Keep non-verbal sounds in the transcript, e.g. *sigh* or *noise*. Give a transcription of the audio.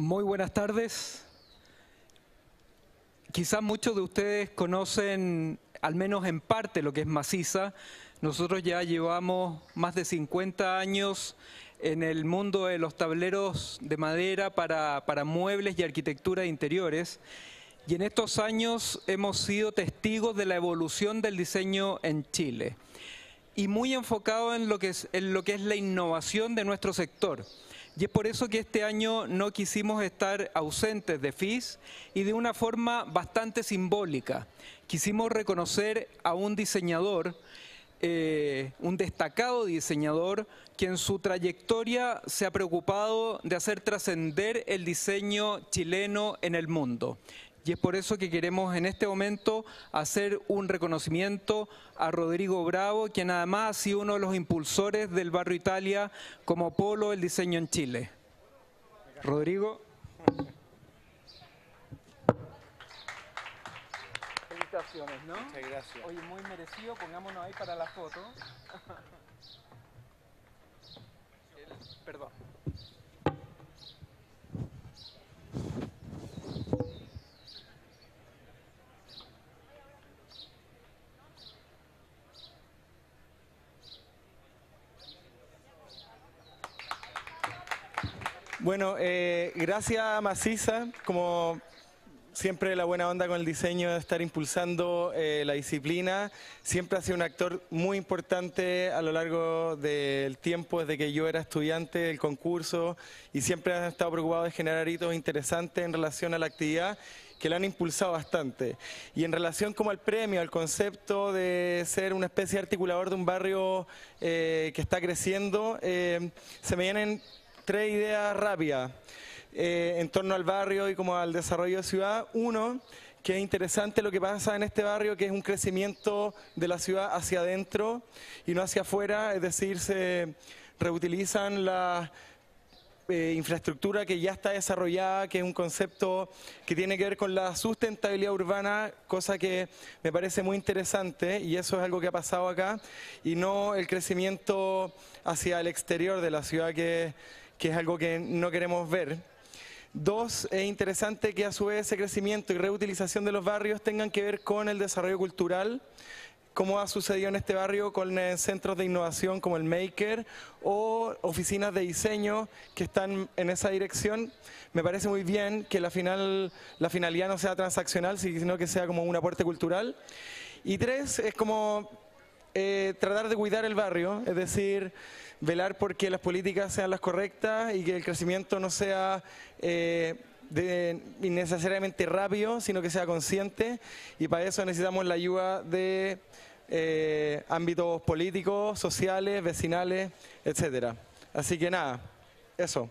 Muy buenas tardes. Quizás muchos de ustedes conocen, al menos en parte, lo que es maciza. Nosotros ya llevamos más de 50 años en el mundo de los tableros de madera para, muebles y arquitectura de interiores. Y en estos años hemos sido testigos de la evolución del diseño en Chile. Y muy enfocado en lo que es, en lo que es la innovación de nuestro sector y es por eso que este año no quisimos estar ausentes de FIS y de una forma bastante simbólica. Quisimos reconocer a un diseñador, eh, un destacado diseñador, que en su trayectoria se ha preocupado de hacer trascender el diseño chileno en el mundo y es por eso que queremos en este momento hacer un reconocimiento a Rodrigo Bravo, quien además ha sido uno de los impulsores del Barrio Italia como polo del diseño en Chile. Rodrigo. Felicitaciones, ¿no? gracias. Oye, muy merecido, pongámonos ahí para la foto. *laughs* perdón. Bueno, eh, gracias a Maciza, como siempre la buena onda con el diseño de estar impulsando eh, la disciplina. Siempre ha sido un actor muy importante a lo largo del tiempo, desde que yo era estudiante del concurso, y siempre han estado preocupado de generar hitos interesantes en relación a la actividad que la han impulsado bastante. Y en relación como al premio, al concepto de ser una especie de articulador de un barrio eh, que está creciendo, se me vienen tres ideas rápidas eh, en torno al barrio y como al desarrollo de ciudad. Uno, que es interesante lo que pasa en este barrio, que es un crecimiento de la ciudad hacia adentro y no hacia afuera, es decir, se reutilizan las eh, infraestructura que ya está desarrollada, que es un concepto que tiene que ver con la sustentabilidad urbana, cosa que me parece muy interesante y eso es algo que ha pasado acá, y no el crecimiento hacia el exterior de la ciudad que que es algo que no queremos ver. Dos, es interesante que a su vez ese crecimiento y reutilización de los barrios tengan que ver con el desarrollo cultural, como ha sucedido en este barrio con eh, centros de innovación como el Maker o oficinas de diseño que están en esa dirección. Me parece muy bien que la, final, la finalidad no sea transaccional, sino que sea como un aporte cultural. Y tres, es como eh, tratar de cuidar el barrio, es decir, velar por que las políticas sean las correctas y que el crecimiento no sea eh, innecesariamente rápido, sino que sea consciente y para eso necesitamos la ayuda de eh, ámbitos políticos, sociales, vecinales, etcétera. Así que nada, eso.